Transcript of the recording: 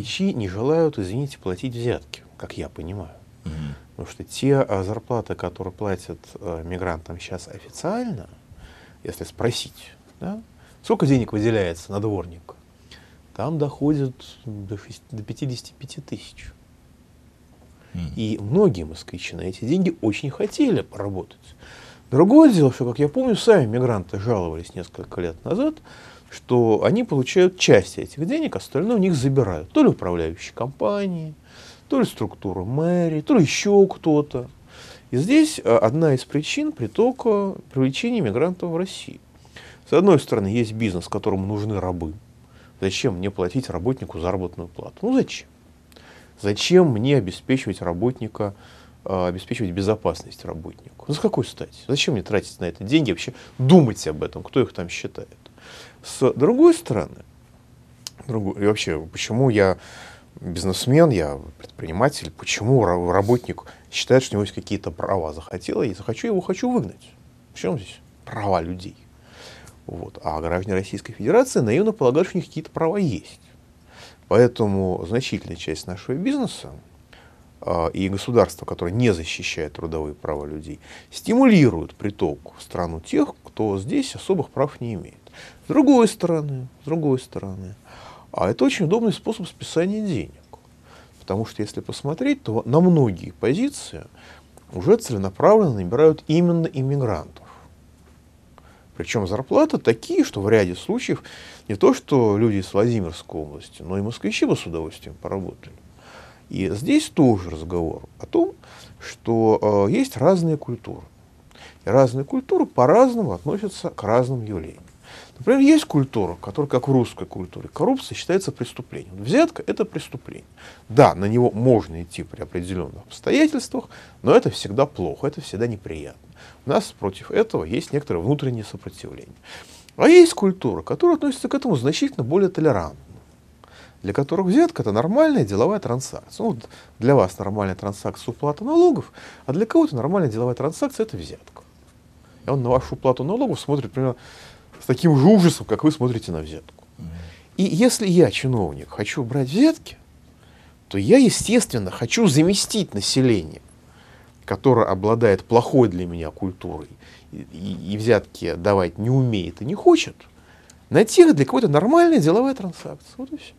москвичи не желают, извините, платить взятки, как я понимаю. Потому что те а, зарплаты, которые платят а, мигрантам сейчас официально, если спросить, да, сколько денег выделяется на дворника, там доходит до, 6, до 55 тысяч. И многие москвичи на эти деньги очень хотели поработать. Другое дело, что, как я помню, сами мигранты жаловались несколько лет назад, что они получают часть этих денег, остальное у них забирают. То ли управляющие компании, то ли структура мэрии, то ли еще кто-то. И здесь э, одна из причин притока, привлечения мигрантов в Россию. С одной стороны, есть бизнес, которому нужны рабы. Зачем мне платить работнику заработную плату? Ну зачем? Зачем мне обеспечивать работника а, обеспечивать безопасность работнику. Ну, с какой стати? Зачем мне тратить на это деньги, вообще думать об этом, кто их там считает? С другой стороны, другой, и вообще, почему я бизнесмен, я предприниматель, почему работник считает, что у него есть какие-то права? Захотел, я захочу я его, хочу выгнать. В чем здесь права людей? Вот. А граждане Российской Федерации наивно полагают, что у них какие-то права есть. Поэтому значительная часть нашего бизнеса, а, и государства, которое не защищает трудовые права людей, стимулируют приток в страну тех, кто здесь особых прав не имеет. С другой стороны, с другой стороны, а это очень удобный способ списания денег. Потому что если посмотреть, то на многие позиции уже целенаправленно набирают именно иммигрантов. Причем зарплаты такие, что в ряде случаев не то, что люди из Владимирской области, но и москвичи бы с удовольствием поработали. И здесь тоже разговор о том, что э, есть разные культуры. И разные культуры по-разному относятся к разным явлениям. Например, есть культура, которая, как в русской культуре, коррупция считается преступлением. Взятка – это преступление. Да, на него можно идти при определенных обстоятельствах, но это всегда плохо, это всегда неприятно. У нас против этого есть некоторое внутреннее сопротивление. А есть культура, которая относится к этому значительно более толерантно для которых взятка – это нормальная деловая транзакция. Ну, вот для вас нормальная транзакция – уплата налогов, а для кого-то нормальная деловая транзакция – это взятка. И он на вашу уплату налогов смотрит примерно с таким же ужасом, как вы смотрите на взятку. И если я, чиновник, хочу брать взятки, то я, естественно, хочу заместить население, которое обладает плохой для меня культурой и, и, и взятки давать не умеет и не хочет, на тех, для кого то нормальная деловая транзакция. Вот и все.